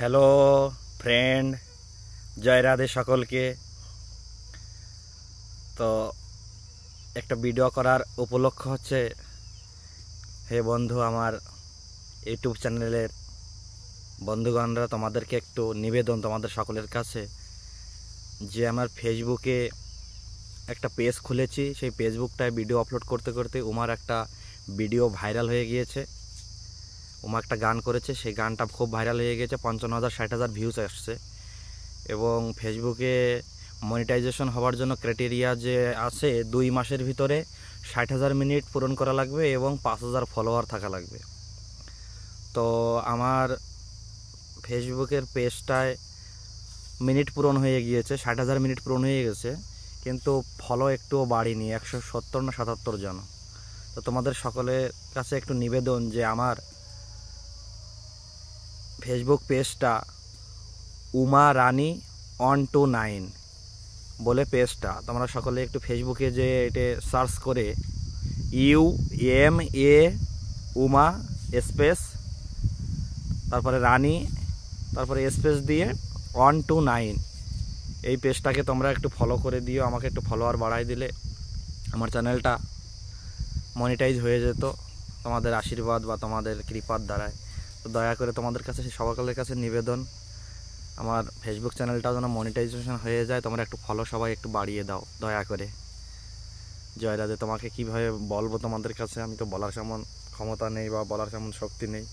hello friend জয় রাধে সকলকে তো একটা ভিডিও করার উপলক্ষ হচ্ছে হে বন্ধু আমার ইউটিউব চ্যানেলের বন্ধুগণরা তোমাদেরকে একটু নিবেদন তোমাদের সকলের কাছে যে আমার ফেসবুকে একটা পেজ খুলেছি সেই ফেসবুকটায় ভিডিও আপলোড করতে করতে উমার একটা ভিডিও ভাইরাল হয়ে গিয়েছে উমা একটা গান করেছে সেই গানটা খুব ভাইরাল হয়ে গেছে পঞ্চান্ন হাজার ষাট হাজার ভিউজ আসছে এবং ফেসবুকে মনিটাইজেশন হওয়ার জন্য ক্রাইটেরিয়া যে আছে দুই মাসের ভিতরে ষাট হাজার মিনিট পূরণ করা লাগবে এবং পাঁচ হাজার ফলোয়ার থাকা লাগবে তো আমার ফেসবুকের পেজটায় মিনিট পূরণ হয়ে গিয়েছে ষাট হাজার মিনিট পূরণ হয়ে গেছে কিন্তু ফলো একটুও বাড়িনি একশো সত্তর না সাতাত্তর জন তো তোমাদের সকলের কাছে একটু নিবেদন যে আমার ফেসবুক পেজটা Uma Rani on two nine বলে পেজটা তোমরা সকলে একটু ফেসবুকে যে এটা সার্চ করে U M A Uma space তারপরে রানী তারপরে স্পেস দিয়ে ওয়ান টু নাইন এই পেজটাকে তোমরা একটু ফলো করে দিও আমাকে একটু ফলোয়ার বাড়াই দিলে আমার চ্যানেলটা মনিটাইজ হয়ে যেত তোমাদের আশীর্বাদ বা তোমাদের কৃপার দ্বারায় তো দয়া করে তোমাদের কাছে সবাকালের কাছে নিবেদন আমার ফেসবুক চ্যানেলটাও যেন মনিটাইজেশন হয়ে যায় তোমরা একটু ফলো সবাই একটু বাড়িয়ে দাও দয়া করে জয়রাজে তোমাকে কীভাবে বলবো তোমাদের কাছে আমি তো বলার সেমন ক্ষমতা নেই বা বলার সেমন শক্তি নেই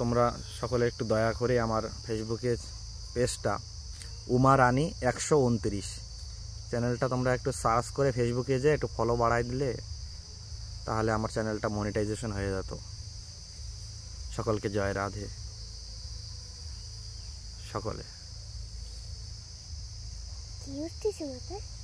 তোমরা সকলে একটু দয়া করে আমার ফেসবুকে পেজটা উমা রানী একশো উনত্রিশ চ্যানেলটা তোমরা একটু সার্চ করে ফেসবুকে যে একটু ফলো বাড়াই দিলে তাহলে আমার চ্যানেলটা মনিটাইজেশন হয়ে যেত সকলকে জয় রাধে সকলে কি হচ্ছে মাথায়